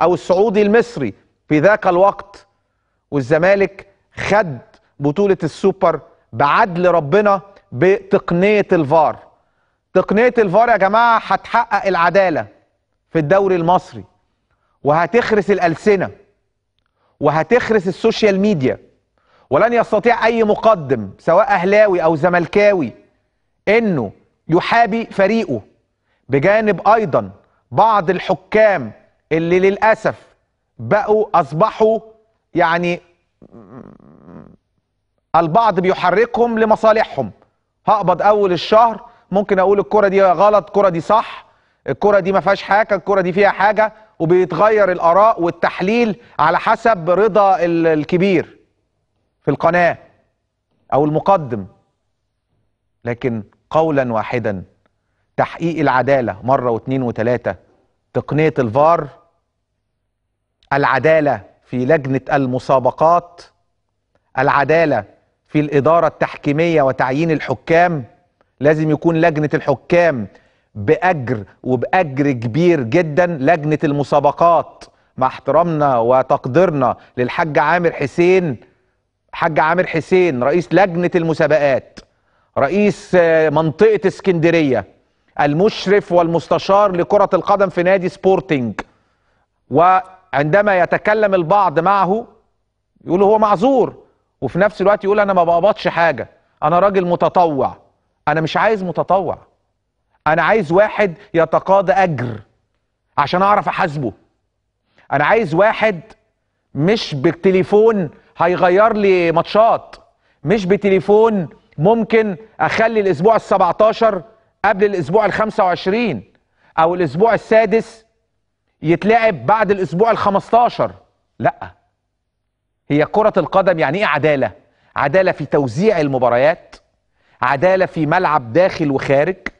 او السعودي المصري في ذاك الوقت والزمالك خد بطولة السوبر بعدل ربنا بتقنية الفار تقنية الفار يا جماعة هتحقق العدالة في الدوري المصري وهتخرس الألسنة وهتخرس السوشيال ميديا ولن يستطيع أي مقدم سواء أهلاوي أو زملكاوي أنه يحابي فريقه بجانب أيضا بعض الحكام اللي للاسف بقوا اصبحوا يعني البعض بيحركهم لمصالحهم هقبض اول الشهر ممكن اقول الكره دي غلط الكره دي صح الكره دي ما فيهاش حاجه الكره دي فيها حاجه وبيتغير الاراء والتحليل على حسب رضا الكبير في القناه او المقدم لكن قولا واحدا تحقيق العداله مره واثنين وثلاثه تقنية الفار العدالة في لجنة المسابقات العدالة في الإدارة التحكيمية وتعيين الحكام لازم يكون لجنة الحكام بأجر وبأجر كبير جدا لجنة المسابقات مع احترامنا وتقديرنا للحاج عامر حسين حاج عامر حسين رئيس لجنة المسابقات رئيس منطقة اسكندرية المشرف والمستشار لكرة القدم في نادي سبورتينج وعندما يتكلم البعض معه يقول هو معذور وفي نفس الوقت يقول انا ما بقبضش حاجة انا راجل متطوع انا مش عايز متطوع انا عايز واحد يتقاضى اجر عشان اعرف احاسبه انا عايز واحد مش بالتليفون هيغير لي ماتشات مش بتليفون ممكن اخلي الاسبوع ال 17 قبل الاسبوع ال 25 او الاسبوع السادس يتلعب بعد الاسبوع ال 15 لا هي كرة القدم يعني ايه عدالة؟ عدالة في توزيع المباريات عدالة في ملعب داخل وخارج